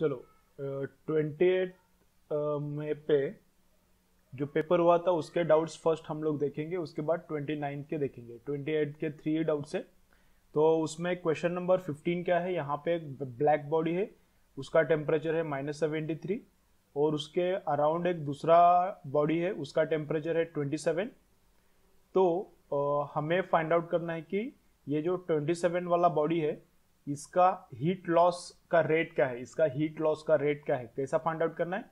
चलो twenty eight मई पे जो पेपर हुआ था उसके डाउट्स फर्स्ट हम लोग देखेंगे उसके बाद ट्वेंटी नाइन्थ के देखेंगे ट्वेंटी एट के थ्री डाउट्स है तो उसमें क्वेश्चन नंबर फिफ्टीन क्या है यहाँ पे ब्लैक बॉडी है उसका टेम्परेचर है माइनस सेवेंटी थ्री और उसके अराउंड एक दूसरा बॉडी है उसका टेम्परेचर है ट्वेंटी सेवन तो आ, हमें फाइंड आउट करना है कि ये जो ट्वेंटी सेवन वाला बॉडी है इसका हीट लॉस का रेट क्या है इसका हीट लॉस का रेट क्या है कैसा फाइंड आउट करना है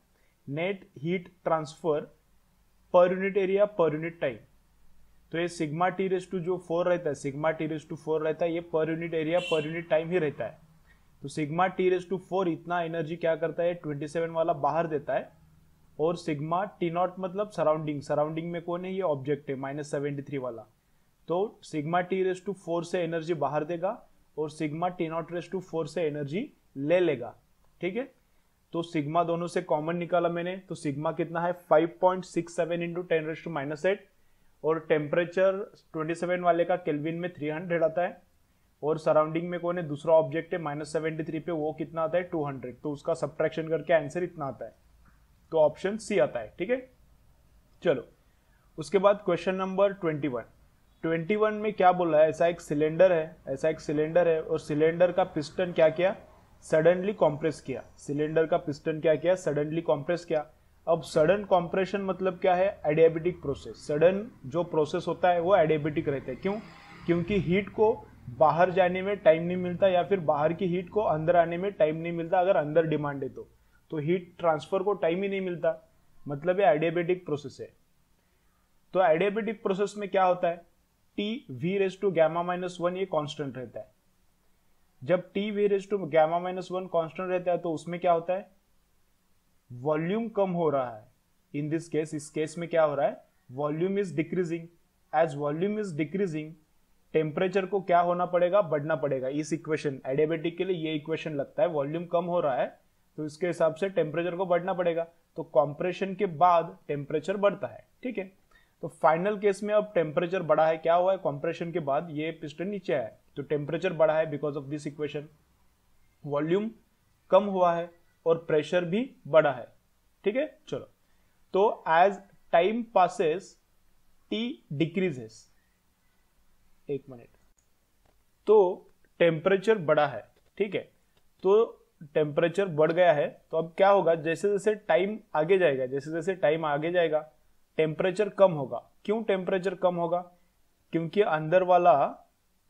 net heat transfer per unit area per unit time तो ये सिग्मा टी रेस टू जो फोर रहता है sigma T raise to four रहता है ये per unit area per unit time ही रहता है तो sigma T raise to four इतना एनर्जी क्या करता है ट्वेंटी सेवन वाला बाहर देता है और सिग्मा टी नॉट मतलब सराउंडिंग सराउंडिंग में कौन है ये ऑब्जेक्ट है माइनस सेवेंटी थ्री वाला तो sigma T raise to four से एनर्जी बाहर देगा और sigma T not raise to four से एनर्जी ले लेगा ठीक है तो सिग्मा दोनों से कॉमन निकाला मैंने तो सिग्मा कितना है 5.67 point six seven into ten raise to minus eight और टेम्परेचर 27 वाले का केल्विन में 300 आता है और सराउंडिंग में कौन है दूसरा ऑब्जेक्ट है माइनस सेवेंटी पे वो कितना आता है 200 तो उसका सब्ट्रैक्शन करके आंसर इतना आता है तो ऑप्शन सी आता है ठीक है चलो उसके बाद क्वेश्चन नंबर 21 21 में क्या बोल रहा है ऐसा एक सिलेंडर है ऐसा एक सिलेंडर है और सिलेंडर का पिस्टन क्या किया सडनली कॉम्प्रेस किया सिलेंडर का पिस्टन क्या किया सडनली कॉम्प्रेस किया अब सडन कॉम्प्रेशन मतलब क्या है एडियाबिटिक प्रोसेस सडन जो प्रोसेस होता है वो एडियाबेटिक रहता है क्यों क्योंकि हीट को बाहर जाने में टाइम नहीं मिलता या फिर बाहर की हीट को अंदर आने में टाइम नहीं मिलता अगर अंदर डिमांड है तो तो हीट ट्रांसफर को टाइम ही नहीं मिलता मतलब ये एडियाबेटिक प्रोसेस है तो एडियाबेटिक प्रोसेस में क्या होता है T V raise to gamma minus one ये कॉन्स्टेंट रहता है जब T V raise to gamma minus one constant रहता है तो उसमें क्या होता है वॉल्यूम कम हो रहा है इन दिस केस इस केस में क्या हो रहा है volume is decreasing as volume is decreasing temperature को क्या होना पड़ेगा बढ़ना पड़ेगा इस इक्वेशन एडेबेटिक के लिए ये इक्वेशन लगता है वॉल्यूम कम हो रहा है तो इसके हिसाब से टेम्परेचर को बढ़ना पड़ेगा तो कॉम्प्रेशन के बाद टेम्परेचर बढ़ता है ठीक है तो फाइनल केस में अब टेम्परेचर बढ़ा है क्या हुआ है कॉम्प्रेशन के बाद ये पिस्टन नीचे आया तो टेम्परेचर बढ़ा है because of this equation volume कम हुआ है और प्रेशर भी बढ़ा है ठीक है चलो तो as time passes T decreases एक मिनट तो टेम्परेचर बढ़ा है ठीक है तो टेम्परेचर बढ़ गया है तो अब क्या होगा जैसे जैसे टाइम आगे जाएगा जैसे जैसे टाइम आगे जाएगा टेम्परेचर कम होगा क्यों टेम्परेचर कम होगा क्योंकि अंदर वाला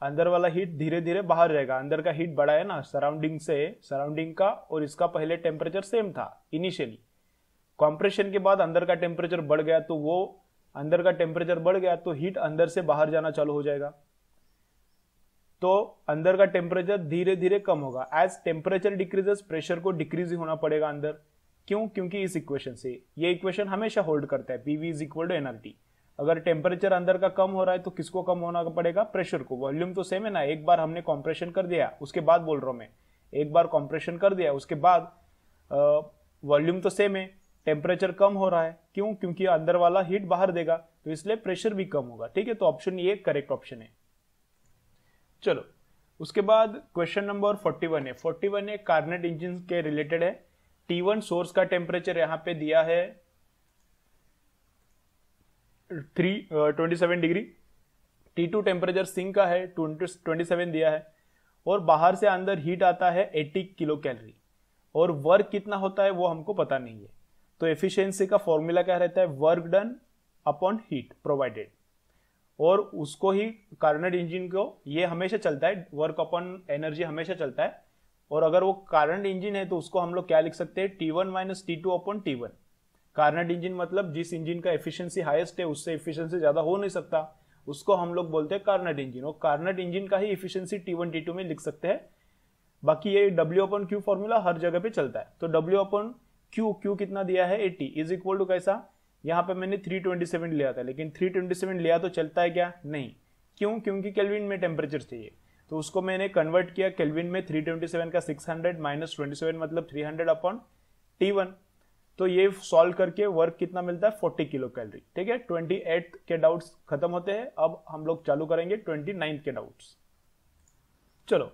अंदर वाला हीट धीरे धीरे बाहर रहेगा अंदर का हीट बढ़ा है ना सराउंडिंग से सराउंडिंग का और इसका पहले टेम्परेचर सेम था इनिशियली कॉम्प्रेशन के बाद अंदर का टेम्परेचर बढ़ गया तो वो अंदर का टेम्परेचर बढ़ गया तो हीट अंदर से बाहर जाना चालू हो जाएगा तो अंदर का टेम्परेचर धीरे धीरे कम होगा एज टेम्परेचर डिक्रीजेस प्रेशर को डिक्रीज ही होना पड़ेगा अंदर क्यों क्योंकि इस इक्वेशन से ये इक्वेशन हमेशा होल्ड करता है PV is equal to NRT अगर टेम्परेचर अंदर का कम हो रहा है तो किसको कम होना पड़ेगा प्रेशर को वॉल्यूम तो सेम है ना एक बार हमने कॉम्प्रेशन कर दिया उसके बाद बोल रहा हूँ मैं एक बार कॉम्प्रेशन कर दिया उसके बाद वॉल्यूम तो सेम है टेम्परेचर कम हो रहा है क्यों क्योंकि अंदर वाला हीट बाहर देगा तो इसलिए प्रेशर भी कम होगा ठीक है तो ऑप्शन ये करेक्ट ऑप्शन है चलो उसके बाद क्वेश्चन नंबर वन है फोर्टी है कार्नेट इंजिन के रिलेटेड है T1 सोर्स का टेम्परेचर यहां पे दिया है three twenty seven degree T two temperature sink का है ट्वेंटी सेवन दिया है और बाहर से अंदर हीट आता है एट्टी किलो कैलोरी और वर्क कितना होता है वो हमको पता नहीं है तो एफिशिएंसी का फॉर्मूला क्या रहता है work done upon heat provided और उसको ही कार्नेट इंजिन को ये हमेशा चलता है वर्क अपॉन एनर्जी हमेशा चलता है और अगर वो कारंट इंजन है तो उसको हम लोग क्या लिख सकते हैं T one minus T two upon T one Carnot engine मतलब जिस इंजन का एफिशिएंसी हाईएस्ट है उससे एफिशिएंसी ज्यादा हो नहीं सकता उसको हम लोग बोलते हैं कार्नट इंजन और कार्नट इंजन का ही efficiency T one T two में लिख सकते हैं बाकी ये डब्ल्यू अपन क्यू फॉर्मूला हर जगह पे चलता है तो डब्ल्यू अपन क्यू क्यू कितना दिया है एटी इज इक्वल टू कैसा यहाँ पे मैंने सेवन लिया था लेकिन सेवन लिया तो चलता है क्या नहीं क्यों क्योंकि केल्विन में टेम्परेचर चाहिए तो उसको मैंने कन्वर्ट किया केल्विन में 327 का 600 हंड्रेड माइनस ट्वेंटी मतलब 300 हंड्रेड अपॉन टी वन तो ये सॉल्व करके वर्क कितना मिलता है 40 किलो कैलरी ठीक है 28 के डाउट्स खत्म होते हैं अब हम लोग चालू करेंगे 29 के डाउट्स चलो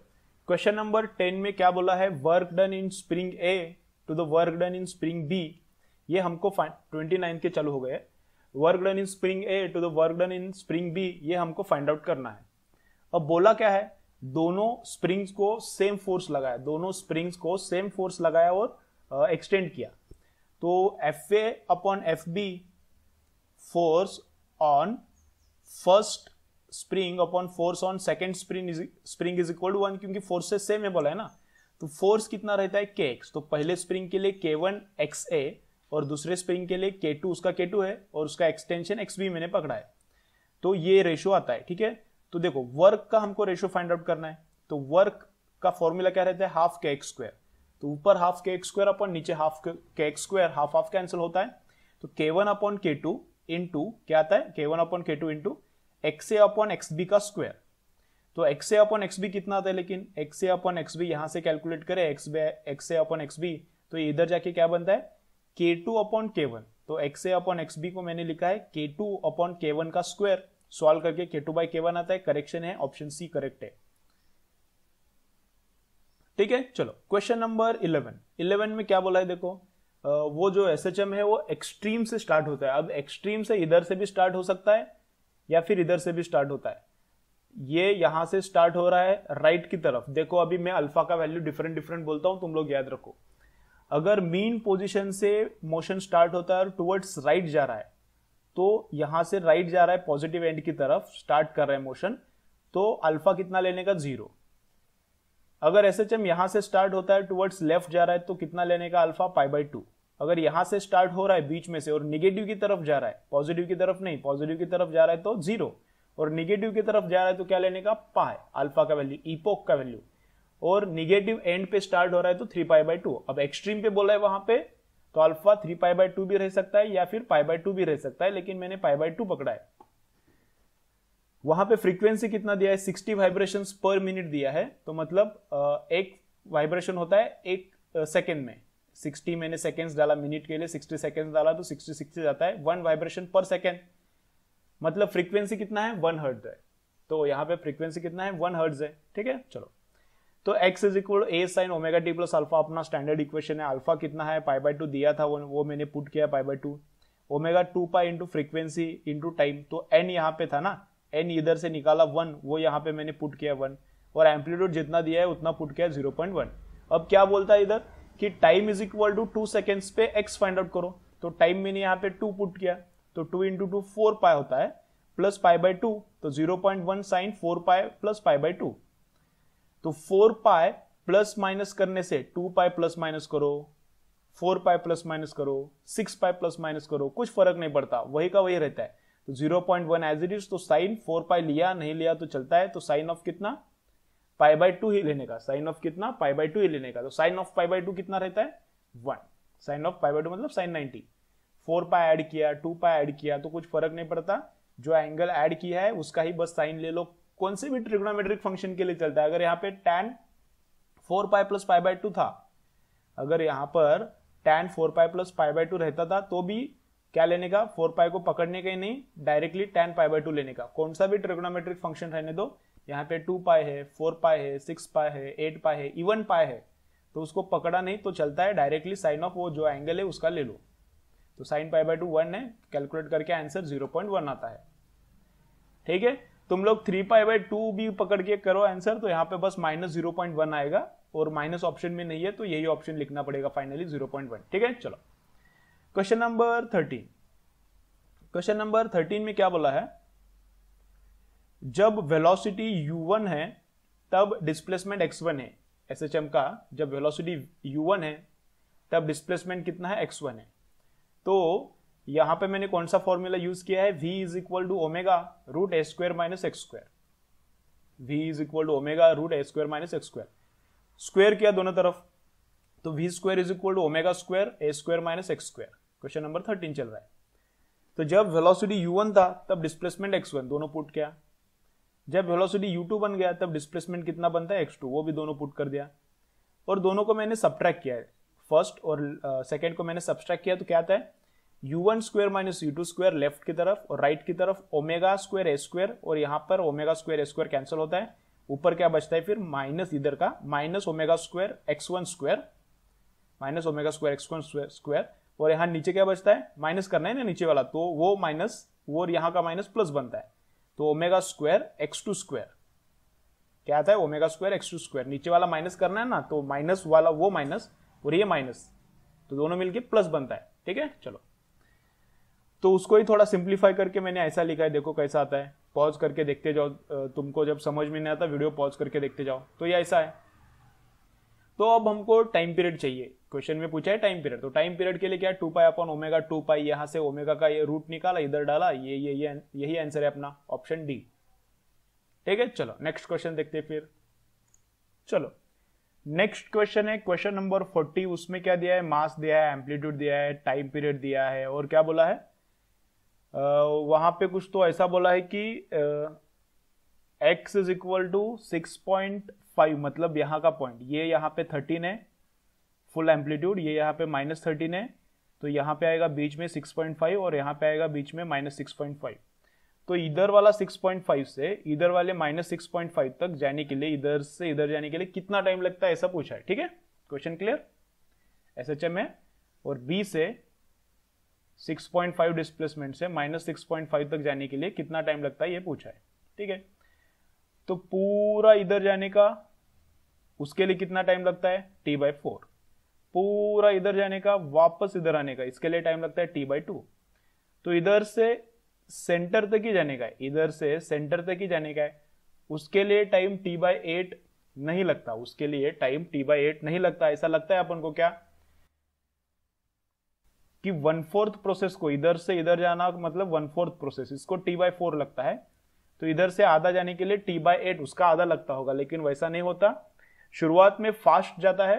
क्वेश्चन नंबर 10 में क्या बोला है work done in spring A to the work done in spring B ये हमको नाइन के चालू हो गए work done in spring A to the work done in spring B ये हमको फाइंड आउट करना है अब बोला क्या है दोनों स्प्रिंग्स को सेम फोर्स लगाया दोनों स्प्रिंग्स को सेम फोर्स लगाया और एक्सटेंड किया तो F A upon F B force on first spring upon force on second spring spring is equal to one क्योंकि फोर्सेस सेम है बोला है ना तो फोर्स कितना रहता है के एक्स तो पहले स्प्रिंग के लिए के वन एक्स ए और दूसरे स्प्रिंग के लिए के टू उसका के टू है और उसका एक्सटेंशन एक्स बी मैंने पकड़ा है तो ये रेशो आता है ठीक है तो देखो वर्क का हमको रेशियो फाइंड आउट करना है तो वर्क का फॉर्मूला क्या रहता है हाफ के एक्स स्क्वायर तो ऊपर half K X square upon नीचे half K X square half half cancel होता है तो K one upon K two into क्या आता है K one upon K two into X A upon X B का स्क्वायर तो X A upon X B कितना आता है लेकिन X A upon X B यहां से कैलकुलेट करें X B X A upon X B तो इधर जाके क्या बनता है K two upon K one तो X A upon X B को मैंने लिखा है K two upon K one का स्क्वायर सॉल्व करके के टू बाई के वन आता है करेक्शन है ऑप्शन सी करेक्ट है ठीक है चलो क्वेश्चन नंबर इलेवन इलेवन में क्या बोला है देखो वो जो एस एच एम है वो एक्सट्रीम से स्टार्ट होता है अब एक्सट्रीम से इधर से भी स्टार्ट हो सकता है या फिर इधर से भी स्टार्ट होता है ये यहां से स्टार्ट हो रहा है राइट की तरफ देखो अभी मैं अल्फा का वैल्यू डिफरेंट डिफरेंट बोलता हूं तुम लोग याद रखो अगर मीन पोजीशन से मोशन स्टार्ट होता है और टुवर्ड्स राइट जा रहा है तो यहां से राइट जा रहा है पॉजिटिव एंड की तरफ स्टार्ट कर रहा है मोशन तो अल्फा कितना लेने का जीरो अगर एस एच एम यहां से स्टार्ट होता है टुवर्ड्स लेफ्ट जा रहा है तो कितना लेने का अल्फा पाई बाई टू अगर यहां से स्टार्ट हो रहा है बीच में से और निगेटिव की तरफ जा रहा है पॉजिटिव की तरफ नहीं पॉजिटिव की तरफ जा रहा है तो जीरो और निगेटिव की तरफ जा रहा है तो क्या लेने का पाए अल्फा का वैल्यू ईपोक का वैल्यू और निगेटिव एंड पे स्टार्ट हो रहा है तो थ्री पाई बाई टू अब एक्सट्रीम पे बोला है वहां पे तो alpha three pi by two भी रह सकता है या फिर पाई बाय टू भी रह सकता है लेकिन मैंने पाई बाय टू पकड़ा है वहां पे फ्रीक्वेंसी कितना दिया है सिक्सटी वाइब्रेशन पर मिनट दिया है तो मतलब एक वाइब्रेशन होता है एक सेकेंड में सिक्सटी मैंने सेकेंड्स डाला मिनट के लिए सिक्सटी सेकेंड डाला तो सिक्सटी सिक्स जाता है वन वाइब्रेशन पर सेकेंड मतलब फ्रीक्वेंसी कितना है वन हर्ट्ज है तो यहाँ पे फ्रीक्वेंसी कितना है वन हर्ट्ज है ठीक है चलो तो x is equal A sine omega T plus alpha अपना स्टैंडर्ड इक्वेशन है अल्फा कितना है पाई बाई टू दिया था वो, वो मैंने पुट किया pi by two omega two pi into frequency into time तो एन यहाँ पे था ना एन इधर से निकाला वन वो यहाँ पे मैंने पुट किया वन और एम्पलीट्यूड जितना दिया है उतना पुट किया जीरो पॉइंट वन अब क्या बोलता है इधर कि time is equal to two seconds पे एक्स फाइंड आउट करो तो टाइम मैंने यहाँ पे टू पुट किया तो two into two four pi होता है प्लस पाई बाई टू तो zero point one sine four pi plus pi by two तो फोर पाए प्लस माइनस करने से टू पाए प्लस माइनस करो फोर पाए प्लस माइनस करो six pi plus minus करो कुछ फर्क नहीं पड़ता वही का वही रहता है तो zero point one as it is तो साइन फोर पाए लिया नहीं लिया तो चलता है तो साइन ऑफ कितना पाई बाई टू ही लेने का साइन ऑफ कितना पाई बाई टू ही लेने का तो sine of pi by two कितना रहता है one sine of pi by two मतलब sine ninety four pi add किया टू पाए ऐड किया तो कुछ फर्क नहीं पड़ता जो एंगल ऐड किया है उसका ही बस साइन ले लो कौन से भी ट्रिग्नोमेट्रिक फंक्शन के लिए चलता है अगर यहाँ पे ten four pi plus pi by two था अगर यहाँ पर ten four pi plus pi by two रहता था तो भी क्या लेने का फोर पाई को पकड़ने का ही नहीं directly ten pi by two लेने का कौन सा भी ट्रिग्नोमेट्रिक फंक्शन रहने दो यहाँ पे टू पाई है फोर पाई है सिक्स पाई है एट पाई है इवन पाई है तो उसको पकड़ा नहीं तो चलता है डायरेक्टली साइन ऑफ वो जो एंगल है उसका ले लो तो sine pi by two one है कैलकुलेट करके आंसर जीरो पॉइंट वन आता है ठीक है तुम लोग थ्री पाई बाई टू भी पकड़ के करो आंसर तो यहाँ पे बस माइनस जीरो पॉइंट वन आएगा और माइनस ऑप्शन में नहीं है तो यही ऑप्शन लिखना पड़ेगा फाइनली जीरो पॉइंट वन ठीक है चलो question number thirteen question number thirteen में क्या बोला है जब वेलोसिटी u1 है तब डिस्प्लेसमेंट x1 है एस का जब वेलोसिटी u1 है तब डिस्प्लेसमेंट कितना है x1 है तो यहां पे मैंने कौन सा फॉर्मूला यूज किया है V is equal to omega root A square minus X square V is equal to omega root A square minus X square square किया दोनों तरफ तो V square is equal to omega square A square minus X square question number thirteen चल रहा है तो जब velocity you one था तब डिस्प्लेसमेंट एक्स वन दोनों पुट किया जब वेलोसिटी यू टू बन गया तब डिस्प्लेसमेंट कितना बनता है एक्स टू वो भी दोनों पुट कर दिया और दोनों को मैंने सब्ट्रैक्ट किया है फर्स्ट और सेकेंड uh, को मैंने सब्सट्रैक्ट किया तो क्या आता है U one square minus U two square left की तरफ और राइट की तरफ ओमेगा स्क्वेयर ए स्क्वेयर और यहाँ पर omega square A square cancel होता है ऊपर क्या बचता है फिर माइनस इधर का minus omega square X one square minus omega square X one square और यहाँ नीचे क्या बचता है माइनस करना है ना नीचे वाला तो वो माइनस वो और यहाँ का माइनस प्लस बनता है तो omega square X two square क्या आता है omega square X two square नीचे वाला माइनस करना है ना तो माइनस वाला वो माइनस और ये माइनस तो दोनों मिलके प्लस बनता है ठीक है चलो तो उसको ही थोड़ा सिंप्लीफाई करके मैंने ऐसा लिखा है देखो कैसा आता है पॉज करके देखते जाओ तुमको जब समझ में नहीं आता वीडियो पॉज करके देखते जाओ तो ये ऐसा है तो अब हमको टाइम पीरियड चाहिए क्वेश्चन में पूछा है टाइम पीरियड तो टाइम पीरियड के लिए क्या two pi upon omega two pi यहाँ से ओमेगा का ये रूट निकाला इधर डाला ये ये ये यही आंसर है अपना ऑप्शन डी ठीक है चलो नेक्स्ट क्वेश्चन देखते हैं फिर चलो नेक्स्ट क्वेश्चन है क्वेश्चन नंबर फोर्टी उसमें क्या दिया है मास दिया है एम्पलीट्यूड दिया है टाइम पीरियड दिया है और क्या बोला है वहां पे कुछ तो ऐसा बोला है कि X is equal to six point five मतलब यहाँ का पॉइंट ये यहाँ पे थर्टीन है फुल एम्पलीट्यूड ये यहाँ पे माइनस थर्टीन है तो यहाँ पे आएगा बीच में सिक्स पॉइंट फाइव और यहाँ पे आएगा बीच में माइनस सिक्स पॉइंट फाइव तो इधर वाला सिक्स पॉइंट फाइव से इधर वाले माइनस सिक्स पॉइंट फाइव तक जाने के लिए इधर से इधर जाने के लिए कितना टाइम लगता है ऐसा पूछा है ठीक है question clear S H M है और बी से 6.5 डिस्प्लेसमेंट से माइनस सिक्स तक जाने के लिए कितना टाइम लगता है ये पूछा है ठीक है तो पूरा इधर जाने का उसके लिए कितना टाइम लगता है टी बाई फोर पूरा इधर जाने का वापस इधर आने का इसके लिए टाइम लगता है टी बाई टू तो इधर से सेंटर तक ही जाने का है इधर से सेंटर तक ही जाने का है उसके लिए टाइम टी बाई एट नहीं लगता उसके लिए टाइम टी बाई एट नहीं लगता ऐसा लगता है अपन को क्या कि वन फोर्थ प्रोसेस को इधर से इधर जाना मतलब वन फोर्थ प्रोसेस इसको टी बाय फोर लगता है तो इधर से आधा जाने के लिए टी बाय एट उसका आधा लगता होगा लेकिन वैसा नहीं होता शुरुआत में फास्ट जाता है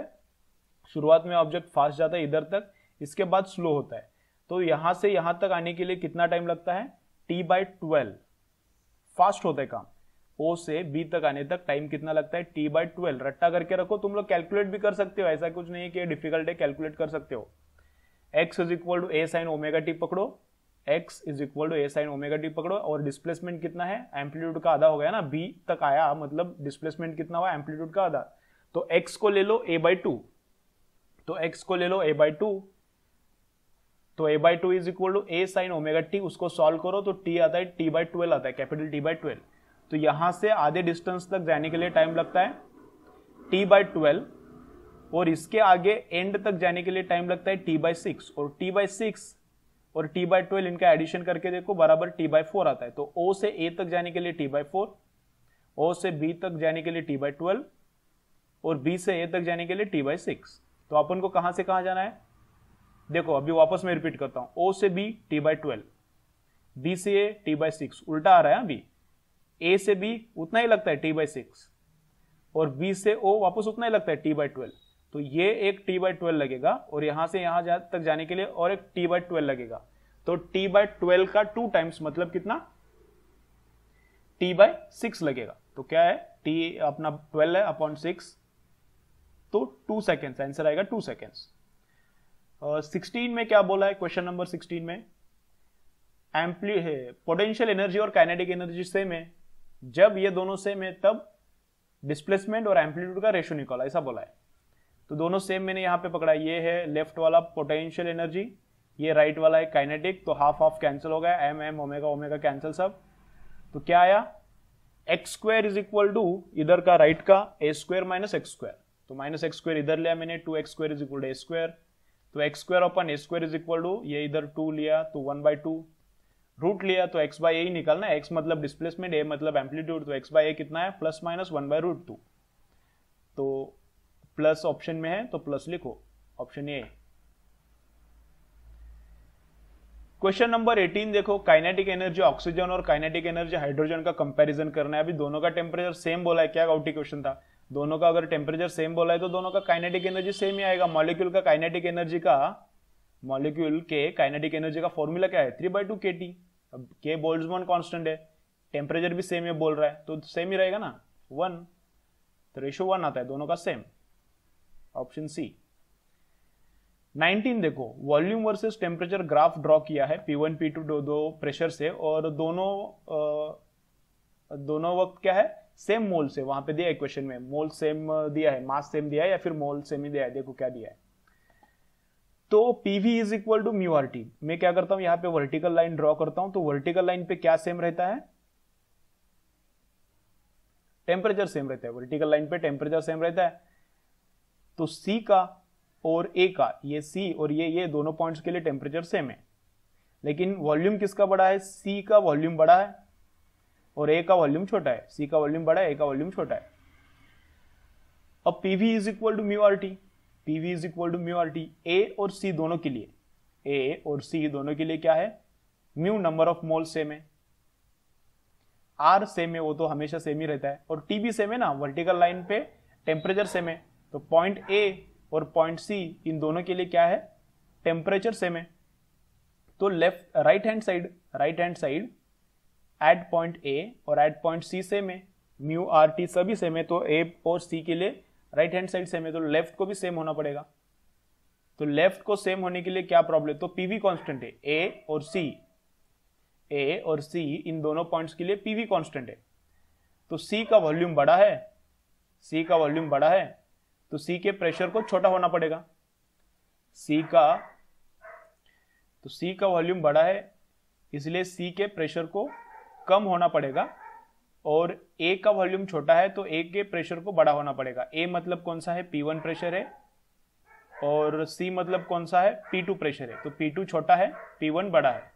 शुरुआत में ऑब्जेक्ट फास्ट जाता है इधर तक इसके बाद स्लो होता है तो यहां से यहां तक आने के लिए कितना टाइम लगता है टी बाय ट्वेल्व फास्ट होता है काम ओ से बी तक आने तक टाइम कितना लगता है टी बाय ट्वेल्व रट्टा करके रखो तुम लोग कैलकुलेट भी कर सकते हो ऐसा कुछ नहीं है कि डिफिकल्ट है कैलकुलेट कर सकते हो X is equal to A sine omega T पकड़ो X is equal to A sine omega T पकड़ो और डिस्प्लेसमेंट कितना है एम्पलीट्यूड का आधा हो गया ना बी तक आया मतलब डिस्प्लेसमेंट कितना हुआ एम्पलीट्यूड का आधा तो एक्स को ले लो ए बाई टू तो एक्स को ले लो ए बाई टू तो A by two is equal to A sine omega T उसको सॉल्व करो तो टी आता है टी बाई ट्वेल्व आता है कैपिटल टी बाई ट्वेल्व तो यहां से आधे डिस्टेंस तक जाने के लिए टाइम लगता है टी बाई ट्वेल्व और इसके आगे एंड तक जाने के लिए टाइम लगता है टी बाई सिक्स और टी बाई सिक्स और टी बाई ट्वेल्व इनका एडिशन करके देखो बराबर टी बाई फोर आता है तो ओ से ए तक जाने के लिए टी बाई फोर ओ से बी तक जाने के लिए टी बाई ट्वेल्व और बी से ए तक जाने के लिए टी बाई सिक्स तो अपन को कहाँ से कहाँ जाना है देखो अभी वापस मैं रिपीट करता हूँ ओ से B T by twelve B से ए टी बाई सिक्स उल्टा आ रहा है अभी ए से बी उतना ही लगता है टी बाई सिक्स और बी से ओ वापस उतना ही लगता है टी बाई ट्वेल्व तो ये एक टी बाई ट्वेल्व लगेगा और यहां से यहां जा, तक जाने के लिए और एक टी बाई ट्वेल्व लगेगा तो टी बाई ट्वेल्व का टू टाइम्स मतलब कितना टी बाई सिक्स लगेगा तो क्या है टी अपना ट्वेल्व है अपॉन सिक्स तो टू सेकेंड्स आंसर आएगा टू सेकेंड्स सिक्सटीन में क्या बोला है क्वेश्चन नंबर सिक्सटीन में एम्पली पोटेंशियल एनर्जी और काइनेटिक एनर्जी सेम है जब ये दोनों सेम है तब डिस्प्लेसमेंट और एम्पलीट्यूड का रेशो निकाला ऐसा बोला है तो दोनों सेम मैंने यहाँ पे पकड़ा ये है लेफ्ट वाला पोटेंशियल एनर्जी ये राइट वाला है काइनेटिक तो हाफ हाफ कैंसिल हो गया M M omega omega cancel सब तो क्या आया X square is equal to इधर का राइट का A square minus X square तो माइनस एक्स स्क्वायर इधर लिया मैंने two X square is equal to A square तो X square upon A square is equal to ये इधर टू लिया तो वन बाई टू रूट लिया तो एक्स बाई ए ही निकालना एक्स मतलब डिस्प्लेसमेंट ए मतलब एम्पलीट्यूड तो एक्स बाई ए कितना है plus minus one by root two तो प्लस ऑप्शन में है तो प्लस लिखो ऑप्शन ए क्वेश्चन नंबर 18 देखो काइनेटिक एनर्जी ऑक्सीजन और काइनेटिक एनर्जी हाइड्रोजन का कंपैरिजन करना है अभी दोनों का टेम्परेचर सेम बोला है क्या गाउटी क्वेश्चन था दोनों का अगर टेम्परेचर सेम बोला है तो दोनों का काइनेटिक एनर्जी सेम ही आएगा मॉलिक्यूल का काइनेटिक एनर्जी का मॉलिक्यूल के काइनेटिक एनर्जी का फॉर्मूला क्या है three by two K T अब के बोल्डमन कॉन्स्टेंट है टेम्परेचर भी सेम ही बोल रहा है तो सेम ही रहेगा ना वन तो रेशो वन आता है दोनों का सेम ऑप्शन सी 19 देखो volume versus temperature graph draw किया है P1 P2 दो दो प्रेशर से और दोनों आ, दोनों वक्त क्या है सेम मोल से वहां पे दिया इक्वेशन में मोल सेम दिया है मास सेम दिया है या फिर मोल सेम ही दिया है देखो क्या दिया है तो PV is equal to mu R T मैं क्या करता हूं यहां पे वर्टिकल लाइन ड्रॉ करता हूं तो वर्टिकल लाइन पे क्या सेम रहता है टेम्परेचर सेम रहता है वर्टिकल लाइन पे टेम्परेचर सेम रहता है तो सी का और ए का ये सी और ये ये दोनों पॉइंट्स के लिए टेम्परेचर सेम है लेकिन वॉल्यूम किसका बड़ा है सी का वॉल्यूम बड़ा है और ए का वॉल्यूम छोटा है सी का वॉल्यूम बड़ा है ए का वॉल्यूम छोटा है अब P V is equal to mu R T P V is equal to mu R T A और सी दोनों के लिए ए और सी दोनों के लिए क्या है mu number of mole same है आर सेम है वो तो हमेशा सेम ही रहता है और टी भी सेम है ना वर्टिकल लाइन पे टेम्परेचर सेम है तो पॉइंट ए और पॉइंट सी इन दोनों के लिए क्या है टेम्परेचर सेम है तो left right hand side right hand side at point A और एट पॉइंट सी सेम है म्यू आर टी सभी सेम है तो ए और सी के लिए राइट हैंड साइड सेम है तो लेफ्ट को भी सेम होना पड़ेगा तो लेफ्ट को सेम होने के लिए क्या प्रॉब्लम तो पीवी कांस्टेंट है ए और सी ए और सी इन दोनों पॉइंट्स के लिए पीवी कांस्टेंट है तो सी का वॉल्यूम बड़ा है सी का वॉल्यूम बड़ा है तो सी के प्रेशर को छोटा होना पड़ेगा सी का तो सी का वॉल्यूम बड़ा है इसलिए सी के प्रेशर को कम होना पड़ेगा और ए का वॉल्यूम छोटा है तो ए के प्रेशर को बड़ा होना पड़ेगा ए मतलब कौन सा है पी वन प्रेशर है और सी मतलब कौन सा है पी टू प्रेशर है तो पी टू छोटा है पी वन बड़ा है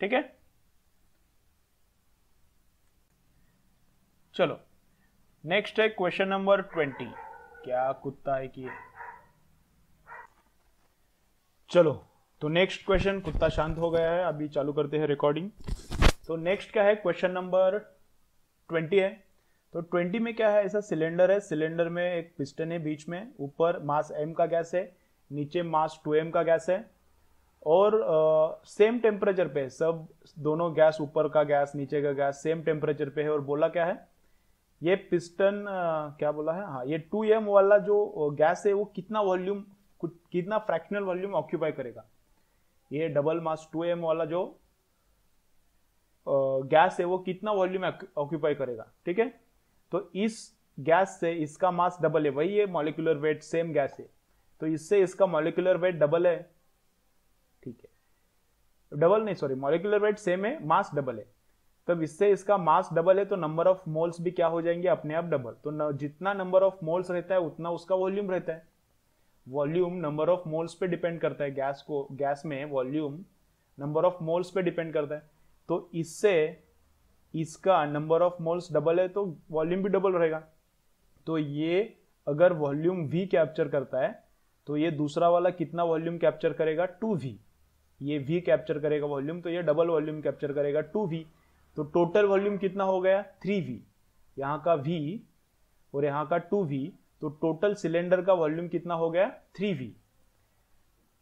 ठीक है चलो नेक्स्ट है क्वेश्चन नंबर ट्वेंटी क्या कुत्ता है कि चलो तो नेक्स्ट क्वेश्चन कुत्ता शांत हो गया है अभी चालू करते हैं रिकॉर्डिंग तो नेक्स्ट क्या है क्वेश्चन नंबर ट्वेंटी है तो ट्वेंटी में क्या है ऐसा सिलेंडर है सिलेंडर में एक पिस्टन है बीच में ऊपर मास एम का गैस है नीचे मास टू एम का गैस है और सेम टेम्परेचर पे सब दोनों गैस ऊपर का गैस नीचे का गैस सेम टेम्परेचर पे है और बोला क्या है ये पिस्टन क्या बोला है हाँ ये टू एम वाला जो गैस है वो कितना वॉल्यूम कितना फ्रैक्शनल वॉल्यूम ऑक्यूपाई करेगा ये डबल मास टू एम वाला जो गैस है वो कितना वॉल्यूम ऑक्यूपाई करेगा ठीक है तो इस गैस से इसका मास डबल है वही है मॉलिकुलर वेट सेम गैस है तो इससे इसका मॉलिकुलर वेट डबल है ठीक है डबल नहीं सॉरी मॉलिकुलर वेट सेम है मास डबल है तब तो इससे इसका मास डबल है तो नंबर ऑफ मोल्स भी क्या हो जाएंगे अपने आप डबल तो न, जितना नंबर ऑफ मोल्स रहता है उतना उसका वॉल्यूम रहता है वॉल्यूम नंबर ऑफ मोल्स पे डिपेंड करता है गैस को गैस में वॉल्यूम नंबर ऑफ मोल्स पे डिपेंड करता है तो इससे इसका नंबर ऑफ मोल्स डबल है तो वॉल्यूम भी डबल रहेगा तो ये अगर वॉल्यूम वी कैप्चर करता है तो ये दूसरा वाला कितना वॉल्यूम कैप्चर करेगा टू वी ये वी कैप्चर करेगा वॉल्यूम तो ये डबल वॉल्यूम कैप्चर करेगा टू वी तो टोटल वॉल्यूम कितना हो गया थ्री वी यहाँ का वी और यहाँ का टू वी तो टोटल सिलेंडर का वॉल्यूम कितना हो गया थ्री वी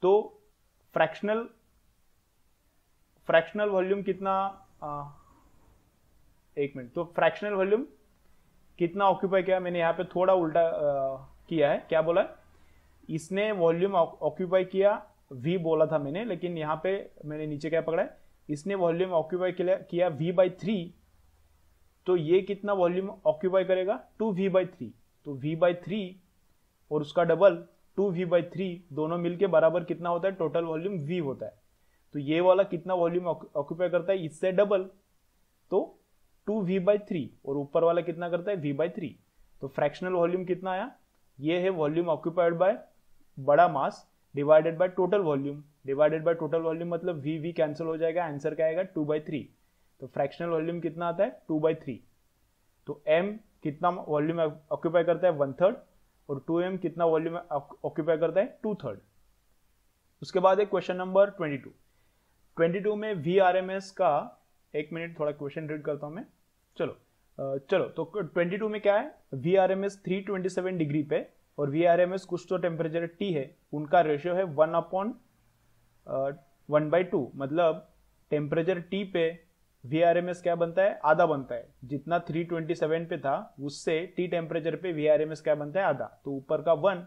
तो फ्रैक्शनल फ्रैक्शनल वॉल्यूम कितना आ, एक मिनट तो फ्रैक्शनल वॉल्यूम कितना ऑक्यूपाई किया मैंने यहाँ पे थोड़ा उल्टा आ, किया है क्या बोला इसने वॉल्यूम ऑक्यूपाई किया वी बोला था मैंने लेकिन यहाँ पे मैंने नीचे क्या पकड़ा है इसने वॉल्यूम ऑक्यूपाई किया वी बाई थ्री तो ये कितना वॉल्यूम ऑक्यूपाई करेगा टू वी बाई थ्री तो वी बाई थ्री और उसका double two V by three दोनों मिलके बराबर कितना होता है टोटल वॉल्यूम वी होता है तो ये वाला कितना वॉल्यूम ऑक्यूपाई करता है इससे डबल तो टू वी बाई थ्री और ऊपर वाला कितना करता है वी बाई थ्री तो फ्रैक्शनल वॉल्यूम कितना आया ये है वॉल्यूम ऑक्यूपाइड बाय बड़ा mass divided by total volume divided by total volume मतलब वी वी कैंसिल हो जाएगा आंसर क्या आएगा टू बाई थ्री तो फ्रैक्शनल वॉल्यूम कितना आता है टू बाई थ्री तो एम कितना वॉल्यूम ऑक्यूपाई करता है वन थर्ड और टू एम कितना वॉल्यूम ऑक्यूपाई करता है टू थर्ड उसके बाद एक question number twenty two twenty two में वी आर एम एस का एक मिनट थोड़ा क्वेश्चन रीड करता हूँ मैं चलो चलो तो ट्वेंटी टू में क्या है V R M S three twenty seven degree पे और वी आर एम एस कुछ तो टेम्परेचर टी है उनका रेशियो है one upon one by two मतलब टेम्परेचर टी पे वी आर एम एस क्या बनता है आधा बनता है जितना थ्री ट्वेंटी सेवन पे था उससे टी टेम्परेचर पे वी आर एम एस क्या बनता है आधा तो ऊपर का वन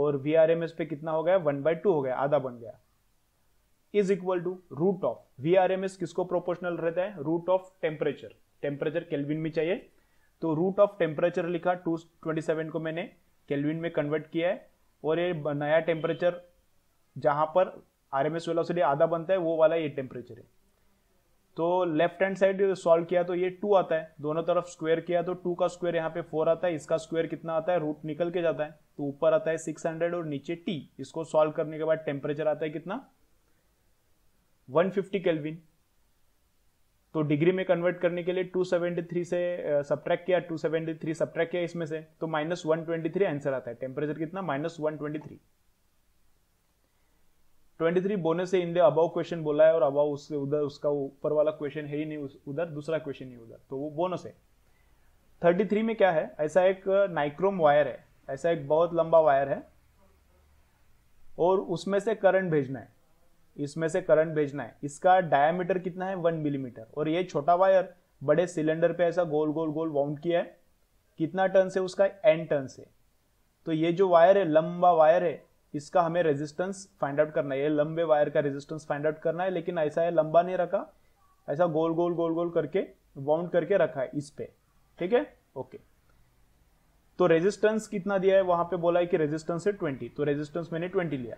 और वी आर एम एस पे कितना हो गया वन बाई टू हो गया आधा बन गया is equal to root of V R M S किसको प्रोपोर्शनल रहता है root of temperature temperature kelvin में चाहिए तो रूट ऑफ टेम्परेचर लिखा टू ट्वेंटी सेवन को मैंने केल्विन में कन्वर्ट किया है और ये नया टेम्परेचर जहां पर आर एम वेलोसिटी आधा बनता है वो वाला ये टेम्परेचर है तो लेफ्ट हैंड साइड सॉल्व किया तो ये टू आता है दोनों तरफ स्क्वायर किया तो टू का स्क्वायर यहाँ पे फोर आता है इसका स्क्वायर कितना आता है रूट निकल के जाता है तो ऊपर आता है सिक्स हंड्रेड और नीचे टी इसको सॉल्व करने के बाद टेम्परेचर आता है कितना वन फिफ्टी केल्विन तो डिग्री में कन्वर्ट करने के लिए 273 से सब्ट्रैक्ट किया 273 सब्ट्रैक्ट किया इसमें से तो माइनस 123 आंसर आता है टेम्परेचर कितना माइनस 123 ट्वेंटी थ्री बोनस से इन द अबाव क्वेश्चन बोला है और अबाव उससे उधर उसका ऊपर वाला क्वेश्चन है ही नहीं उधर दूसरा क्वेश्चन ही उधर तो वो बोनस है थर्टी थ्री में क्या है ऐसा एक नाइक्रोम uh, वायर है ऐसा एक बहुत लंबा वायर है और उसमें से करंट भेजना है इसमें से करंट भेजना है इसका डायामीटर कितना है वन मिलीमीटर और ये छोटा वायर बड़े सिलेंडर पे ऐसा गोल गोल गोल वाउंड किया है कितना टर्न से उसका एन टर्न से तो ये जो वायर है लंबा वायर है इसका हमें रेजिस्टेंस फाइंड आउट करना है ये लंबे वायर का रेजिस्टेंस फाइंड आउट करना है लेकिन ऐसा है लंबा नहीं रखा ऐसा गोल गोल गोल गोल करके बाउंड करके रखा है इस पे ठीक है ओके तो रेजिस्टेंस कितना दिया है वहां पे बोला है कि रेजिस्टेंस है ट्वेंटी तो रेजिस्टेंस मैंने ट्वेंटी लिया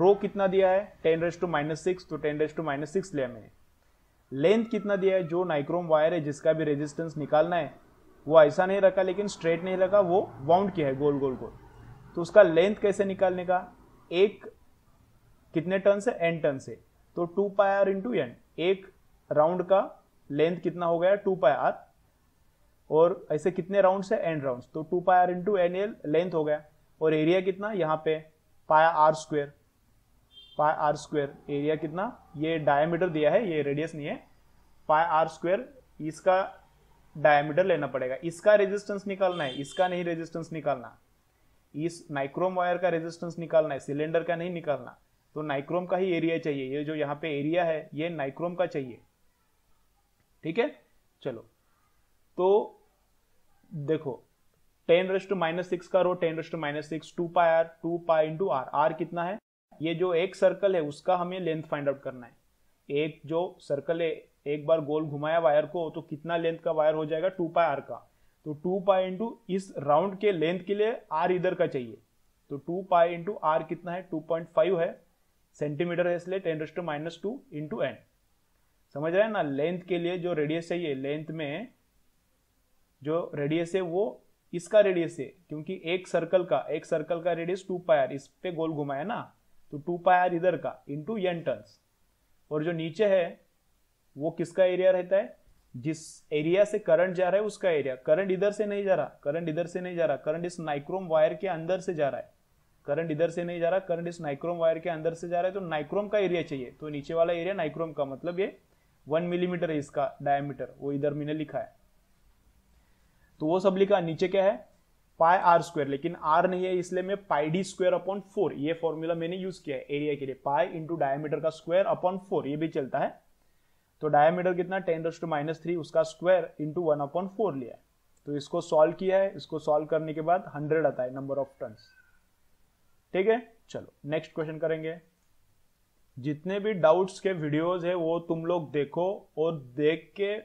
रो कितना दिया है ten raise to minus six तो ten raise to minus six लिया मैंने लेंथ कितना दिया है जो नाइक्रोम वायर है जिसका भी रेजिस्टेंस निकालना है वो ऐसा नहीं रखा लेकिन स्ट्रेट नहीं रखा वो बाउंड किया है गोल गोल गोल तो उसका लेंथ कैसे निकालने का एक कितने टर्न से एन टर्न से तो two pi R into N एक राउंड का लेंथ कितना हो गया टू पाई आर और ऐसे कितने राउंड है एन राउंड तो two pi R into N L length हो गया और एरिया कितना यहां पे पाया R square pi R square area कितना ये डायमीटर दिया है ये रेडियस नहीं है पाई आर स्क्वेयर इसका डायमीटर लेना पड़ेगा इसका रेजिस्टेंस निकालना है इसका नहीं रेजिस्टेंस निकालना इस नाइक्रोम वायर का रेजिस्टेंस निकालना है सिलेंडर का नहीं निकालना तो नाइक्रोम का ही एरिया चाहिए ये जो यहाँ पे एरिया है ये नाइक्रोम का चाहिए ठीक है चलो तो देखो ten raise to minus six का rho ten raise to minus six two pi R two pi into R R कितना है ये जो एक सर्कल है उसका हमें लेंथ फाइंड आउट करना है एक जो सर्कल है एक बार गोल घुमाया वायर को तो कितना लेंथ का वायर हो जाएगा टू पाई आर का तो टू पाई इंटू इस राउंड के लेंथ के लिए आर इधर का चाहिए तो टू पाई इंटू आर कितना है टू पॉइंट फाइव है सेंटीमीटर है इसलिए ten to minus two into N समझ रहे हैं ना लेंथ के लिए जो रेडियस चाहिए लेंथ में जो रेडियस है वो इसका रेडियस है क्योंकि एक सर्कल का एक सर्कल का रेडियस टू पायर इस पे गोल घुमाया ना तो टू पायर इधर का इंटू एन टर्न्स और जो नीचे है वो किसका एरिया रहता है जिस एरिया से करंट जा रहा है उसका एरिया करंट इधर से नहीं जा रहा करंट इधर से नहीं जा रहा करंट इस नाइक्रोम वायर के अंदर से जा रहा है करंट इधर से नहीं जा रहा करंट इस नाइक्रोम वायर के अंदर से जा रहा है तो नाइक्रोम का एरिया चाहिए तो नीचे वाला एरिया नाइक्रोम का मतलब ये वन मिलीमीटर है इसका डायमीटर वो इधर मैंने लिखा है तो वो सब लिखा नीचे क्या है पाई आर स्क्वायर लेकिन आर नहीं है इसलिए मैं pi D square upon four ये फॉर्मूला मैंने यूज किया है एरिया के लिए पाई इंटू डायमीटर का स्क्वायर अपॉन फोर ये भी चलता है तो डायमीटर कितना ten raise to minus three उसका square into one upon four लिया है तो इसको सॉल्व किया है इसको सॉल्व करने के बाद हंड्रेड आता है नंबर ऑफ टर्न ठीक है चलो नेक्स्ट क्वेश्चन करेंगे जितने भी डाउट्स के वीडियोस है वो तुम लोग देखो और देख के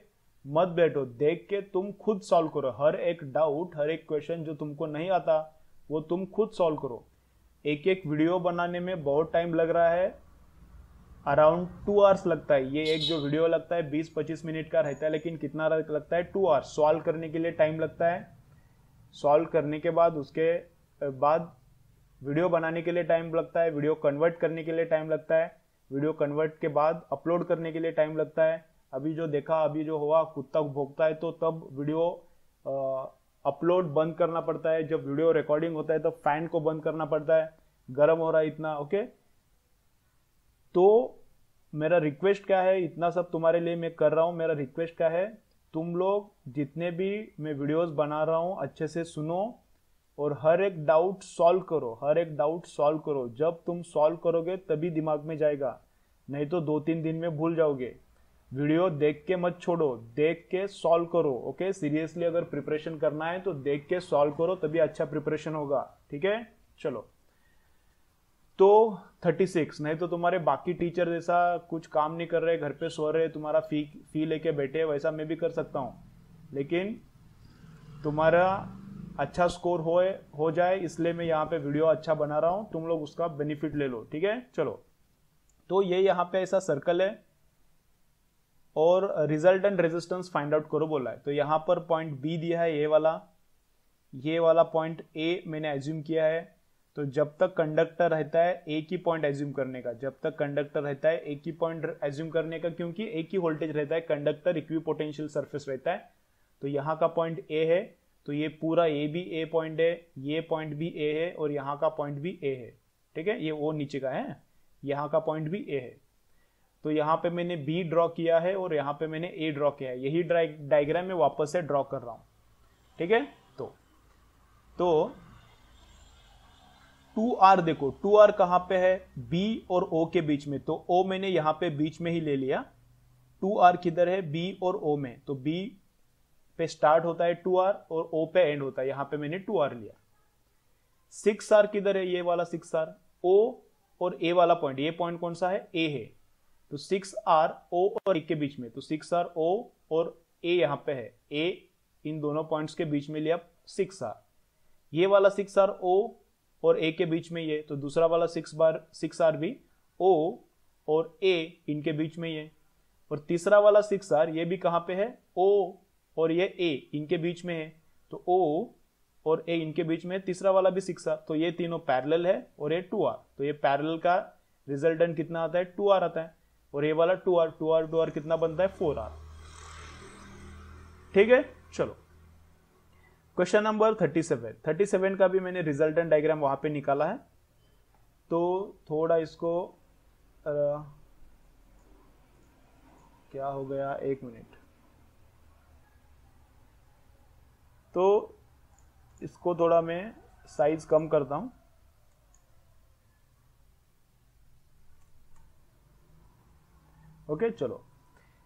मत बैठो देख के तुम खुद सॉल्व करो हर एक डाउट हर एक क्वेश्चन जो तुमको नहीं आता वो तुम खुद सॉल्व करो एक एक वीडियो बनाने में बहुत टाइम लग रहा है अराउंड टू आवर्स लगता है ये एक जो वीडियो लगता है बीस पच्चीस मिनट का रहता है लेकिन कितना लगता है टू आवर्स सॉल्व करने के लिए टाइम लगता है सॉल्व करने के बाद उसके बाद वीडियो बनाने के लिए टाइम लगता है वीडियो कन्वर्ट करने के लिए टाइम लगता है वीडियो कन्वर्ट के बाद अपलोड करने के लिए टाइम लगता है अभी जो देखा अभी जो हुआ कुत्ता भोगता है तो तब वीडियो अपलोड बंद करना पड़ता है जब वीडियो रिकॉर्डिंग होता है तो फैन को बंद करना पड़ता है गर्म हो रहा है इतना ओके तो मेरा रिक्वेस्ट क्या है इतना सब तुम्हारे लिए मैं कर रहा हूँ मेरा रिक्वेस्ट क्या है तुम लोग जितने भी मैं वीडियोस बना रहा हूँ अच्छे से सुनो और हर एक डाउट सॉल्व करो हर एक डाउट सॉल्व करो जब तुम सॉल्व करोगे तभी दिमाग में जाएगा नहीं तो दो तीन दिन में भूल जाओगे वीडियो देख के मत छोड़ो देख के सॉल्व करो ओके सीरियसली अगर प्रिपरेशन करना है तो देख के सॉल्व करो तभी अच्छा प्रिपरेशन होगा ठीक है चलो तो 36 नहीं तो तुम्हारे बाकी टीचर जैसा कुछ काम नहीं कर रहे घर पे सो रहे तुम्हारा फी फी लेके बैठे वैसा मैं भी कर सकता हूँ लेकिन तुम्हारा अच्छा स्कोर हो हो जाए इसलिए मैं यहाँ पे वीडियो अच्छा बना रहा हूँ तुम लोग उसका बेनिफिट ले लो ठीक है चलो तो ये यहाँ पे ऐसा सर्कल है और result and resistance find out करो बोला है तो यहाँ पर पॉइंट बी दिया है ये वाला ये वाला पॉइंट ए मैंने एज्यूम किया है तो जब तक कंडक्टर रहता है एक ही पॉइंट एज्यूम करने का जब तक कंडक्टर रहता है एक ही पॉइंट एज्यूम करने का क्योंकि एक ही वोल्टेज रहता है कंडक्टर इक्वी पोटेंशियल सर्फेस रहता है तो यहाँ का पॉइंट ए है तो ये पूरा ए भी ए पॉइंट है ये पॉइंट भी ए है और यहाँ का पॉइंट भी ए है ठीक है ये वो नीचे का है यहाँ का पॉइंट भी ए है तो यहाँ पे मैंने बी ड्रॉ किया है और यहाँ पे मैंने ए ड्रॉ किया है यही डायग्राम में वापस से ड्रॉ कर रहा हूँ ठीक है तो तो टू आर देखो टू आर कहां पे है बी और ओ के बीच में तो ओ मैंने यहां पे बीच में ही ले लिया टू आर किधर है बी और ओ में तो बी पे स्टार्ट होता है टू आर और ओ पे एंड होता है यहां पे मैंने टू आर लिया सिक्स आर किधर है ये वाला सिक्स आर ओ और ए वाला पॉइंट ये पॉइंट कौन सा है ए है तो सिक्स आर ओ और ए के बीच में तो सिक्स आर ओ और ए यहां पे है ए इन दोनों पॉइंट्स के बीच में लिया सिक्स आर ये वाला सिक्स आर ओ और ए के बीच में ये तो दूसरा वाला सिक्स बार सिक्स आर भी ओ और ए इनके बीच में ये और तीसरा वाला सिक्स आर ये भी कहाँ पे है ओ और ये ए इनके बीच में है तो ओ और ए इनके बीच में तीसरा वाला भी सिक्स आर तो ये तीनों पैरेलल है और ये टू आर तो ये पैरेलल का रिजल्टेंट कितना आता है टू आर आता है और ये वाला two R two R two R कितना बनता है फोर आर ठीक है चलो क्वेश्चन नंबर 37 37 का भी मैंने रिजल्टेंट डायग्राम वहां पे निकाला है तो थोड़ा इसको आ, क्या हो गया एक मिनट तो इसको थोड़ा मैं साइज कम करता हूं ओके okay, चलो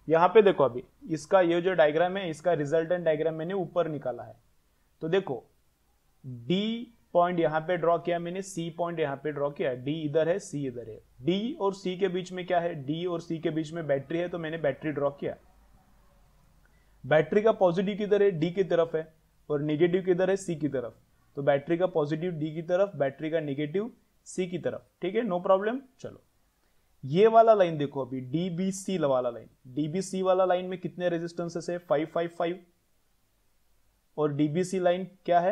यहां पे देखो अभी इसका ये जो डायग्राम है इसका रिजल्टेंट डायग्राम मैंने ऊपर निकाला है तो देखो डी पॉइंट यहां पे ड्रॉ किया मैंने सी पॉइंट यहां पे ड्रॉ किया डी इधर है सी इधर है डी और सी के बीच में क्या है डी और सी के बीच में बैटरी है तो मैंने बैटरी ड्रॉ किया बैटरी का पॉजिटिव किधर है डी की तरफ है और निगेटिव किधर है सी की तरफ तो बैटरी का पॉजिटिव डी की तरफ बैटरी का निगेटिव सी की तरफ ठीक है नो प्रॉब्लम चलो ये वाला लाइन देखो अभी डीबीसी वाला लाइन डीबीसी वाला लाइन में कितने रेजिस्टेंसेस है फाइव फाइव फाइव और डीबीसी लाइन क्या है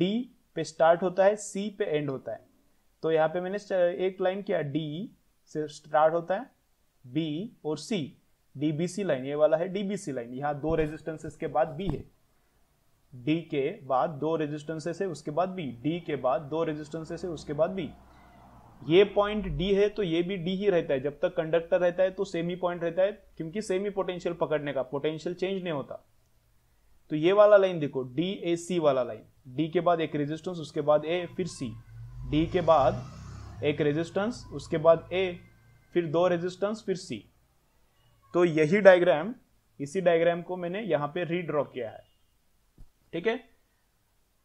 डी पे स्टार्ट होता है सी पे एंड होता है तो यहाँ पे मैंने एक लाइन किया डी से स्टार्ट होता है बी और सी डीबीसी लाइन ये वाला है डीबीसी लाइन यहाँ दो रेजिस्टेंसेस के बाद बी है डी के बाद दो रेजिस्टेंसेस है उसके बाद बी डी के बाद दो रेजिस्टेंसेस है उसके बाद बी ये पॉइंट डी है तो ये भी डी ही रहता है जब तक कंडक्टर रहता है तो सेमी पॉइंट रहता है क्योंकि सेमी पोटेंशियल पकड़ने का पोटेंशियल चेंज नहीं होता तो ये वाला लाइन देखो डी ए सी वाला लाइन डी के बाद एक रेजिस्टेंस उसके बाद ए फिर सी डी के बाद एक रेजिस्टेंस उसके बाद ए फिर दो रेजिस्टेंस फिर सी तो यही डायग्राम इसी डायग्राम को मैंने यहां पे रीड्रॉ किया है ठीक है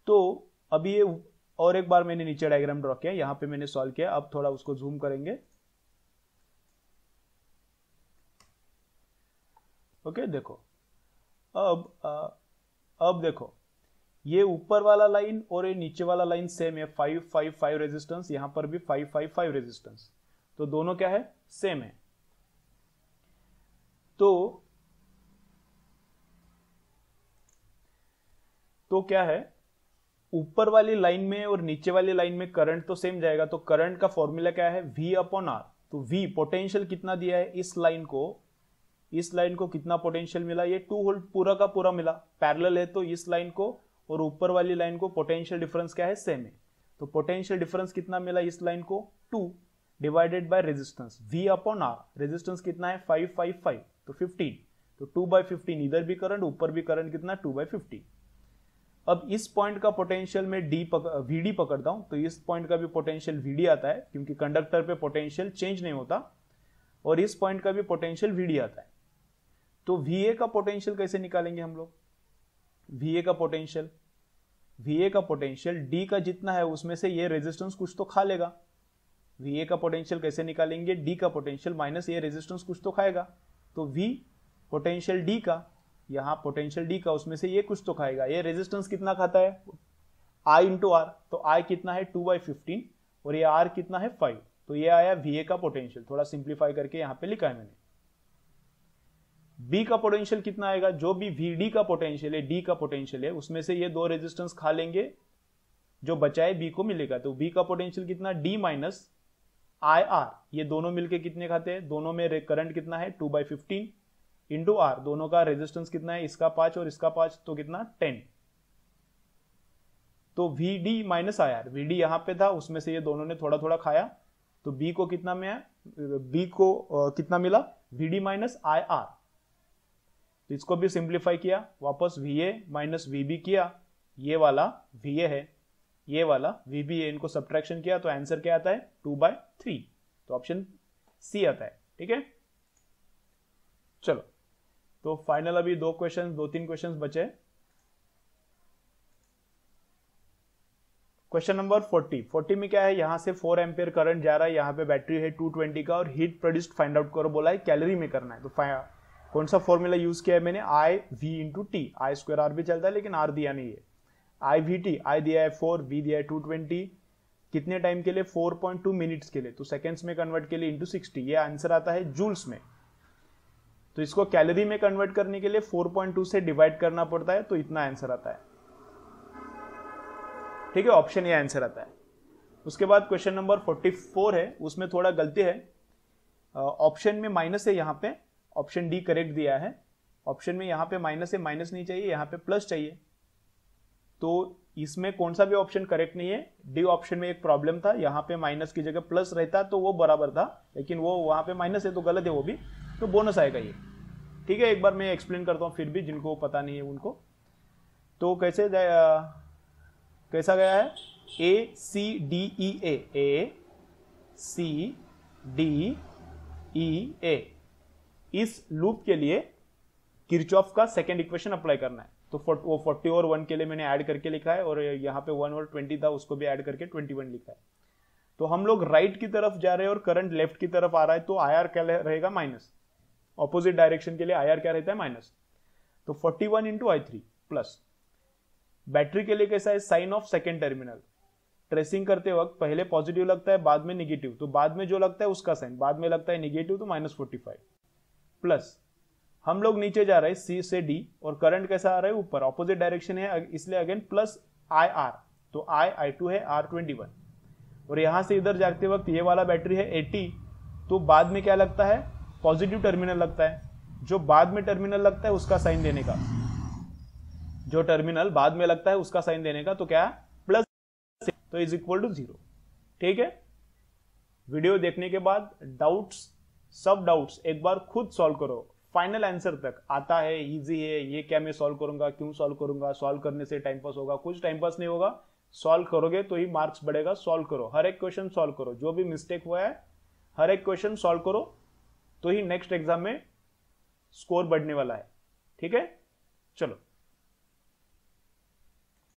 तो अभी ये और एक बार मैंने नीचे डायग्राम ड्रॉ किया यहां पे मैंने सॉल्व किया अब थोड़ा उसको जूम करेंगे ओके देखो अब अब देखो ये ऊपर वाला लाइन और ये नीचे वाला लाइन सेम है फाइव फाइव फाइव रेजिस्टेंस यहां पर भी फाइव फाइव फाइव रेजिस्टेंस तो दोनों क्या है सेम है तो तो क्या है ऊपर वाली लाइन में और नीचे वाली लाइन में करंट तो सेम जाएगा तो करंट का फॉर्मूला क्या है वी अपॉन आर तो वी पोटेंशियल कितना दिया है इस लाइन को इस लाइन को कितना पोटेंशियल मिला ये टू होल्ड पूरा का पूरा मिला पैरेलल है तो इस लाइन को और ऊपर वाली लाइन को पोटेंशियल डिफरेंस क्या है सेम है तो पोटेंशियल डिफरेंस कितना मिला इस लाइन को two divided by resistance V upon R resistance कितना है फाइव फाइव फाइव तो फिफ्टीन तो टू बाई फिफ्टीन इधर भी करंट ऊपर भी करंट कितना टू बाई फिफ्टीन अब इस पॉइंट का पोटेंशियल में डी पक, वी डी पकड़ता हूं तो इस पॉइंट का भी पोटेंशियल वी डी आता है क्योंकि कंडक्टर पे पोटेंशियल चेंज नहीं होता और इस पॉइंट का भी पोटेंशियल वी डी आता है तो वी का पोटेंशियल कैसे निकालेंगे हम लोग वी का पोटेंशियल वी का पोटेंशियल डी का जितना है उसमें से ये रेजिस्टेंस कुछ तो खा लेगा वी का पोटेंशियल कैसे निकालेंगे डी का पोटेंशियल माइनस ये रेजिस्टेंस कुछ तो खाएगा तो वी पोटेंशियल डी का यहां पोटेंशियल डी का उसमें से ये कुछ तो खाएगा ये रेजिस्टेंस कितना खाता है आई इंटू आर तो आई कितना है टू बाई फिफ्टीन और ये आर कितना है फाइव तो ये आया वी का पोटेंशियल थोड़ा सिंप्लीफाई करके यहां पे लिखा है मैंने बी का पोटेंशियल कितना आएगा जो भी वी डी का पोटेंशियल है डी का पोटेंशियल है उसमें से ये दो रेजिस्टेंस खा लेंगे जो बचाए बी को मिलेगा तो बी का पोटेंशियल कितना डी माइनस आई आर ये दोनों मिलके कितने खाते हैं दोनों में करंट कितना है two by fifteen into R दोनों का रेजिस्टेंस कितना है इसका पांच और इसका पांच तो कितना टेन तो V D minus I R V D यहां पर था उसमें से ये दोनों ने थोड़ा थोड़ा खाया तो बी को कितना में बी को कितना मिला V D minus I R तो इसको भी सिंप्लीफाई किया वापस V A minus V B किया ये वाला वी ए है ये वाला वी बी है इनको सब्ट्रैक्शन किया तो आंसर क्या आता है टू बाय थ्री तो ऑप्शन सी आता है ठीक है चलो तो फाइनल अभी दो क्वेश्चन दो तीन क्वेश्चन बचे क्वेश्चन नंबर 40 40 में क्या है यहां से 4 एम्पियर करंट जा रहा है यहां पे बैटरी है 220 का और हीट प्रोड्यूस्ड फाइंड आउट करो बोला है कैलोरी में करना है तो कौन सा फॉर्मूला यूज किया है मैंने I V into T I square R भी चलता है लेकिन आर दिया नहीं है आई वी टी आई दिया है फोर वी दिया है टू ट्वेंटी कितने टाइम के लिए फोर पॉइंट टू मिनट्स के लिए तो सेकेंड्स में कन्वर्ट के लिए इंटू सिक्सटी ये आंसर आता है जूल्स में तो इसको कैलोरी में कन्वर्ट करने के लिए 4.2 से डिवाइड करना पड़ता है तो इतना आंसर आता है ठीक है ऑप्शन ये आंसर आता है उसके बाद क्वेश्चन नंबर 44 है उसमें थोड़ा गलती है ऑप्शन में माइनस है यहाँ पे ऑप्शन डी करेक्ट दिया है ऑप्शन में यहाँ पे माइनस है माइनस नहीं चाहिए यहाँ पे प्लस चाहिए तो इसमें कौन सा भी ऑप्शन करेक्ट नहीं है डी ऑप्शन में एक प्रॉब्लम था यहाँ पे माइनस की जगह प्लस रहता तो वो बराबर था लेकिन वो वहाँ पे माइनस है तो गलत है वो भी तो बोनस आएगा ये ठीक है एक बार मैं एक्सप्लेन करता हूँ फिर भी जिनको पता नहीं है उनको तो कैसे कैसा गया है ए सी डी ई ए सी डी ई ए इस लूप के लिए किरचॉफ का सेकेंड इक्वेशन अप्लाई करना है तो वो फोर्टी और वन के लिए मैंने ऐड करके लिखा है और यहाँ पे वन और ट्वेंटी था उसको भी ऐड करके ट्वेंटी वन लिखा है तो हम लोग राइट right की तरफ जा रहे हैं और करंट लेफ्ट की तरफ आ रहा है तो आई आर क्या रहेगा माइनस ऑपोजिट डायरेक्शन के लिए आई आर क्या रहता है माइनस तो forty one into I three plus battery के लिए कैसा है sign of second terminal tracing करते वक्त पहले पॉजिटिव लगता है बाद में निगेटिव तो बाद में जो लगता है उसका साइन बाद में लगता है निगेटिव तो माइनस फोर्टी फाइव प्लस हम लोग नीचे जा रहे हैं सी से डी और करंट कैसा आ रहा है ऊपर ऑपोजिट डायरेक्शन है इसलिए अगेन प्लस आई आर तो आई आई टू है आर ट्वेंटी वन और यहां से इधर जाते वक्त ये वाला बैटरी है एटी तो बाद में क्या लगता है पॉजिटिव टर्मिनल लगता है जो बाद में टर्मिनल लगता है उसका साइन देने का जो टर्मिनल बाद में लगता है उसका साइन देने का तो क्या प्लस तो इज इक्वल टू जीरो ठीक है वीडियो देखने के बाद डाउट्स सब डाउट्स एक बार खुद सॉल्व करो फाइनल आंसर तक आता है इजी है ये क्या मैं सॉल्व करूंगा क्यों सॉल्व करूंगा सॉल्व करने से टाइम पास होगा कुछ टाइम पास नहीं होगा सॉल्व करोगे तो ही मार्क्स बढ़ेगा सॉल्व करो हर एक क्वेश्चन सॉल्व करो जो भी मिस्टेक हुआ है हर एक क्वेश्चन सॉल्व करो तो ही नेक्स्ट एग्जाम में स्कोर बढ़ने वाला है ठीक है चलो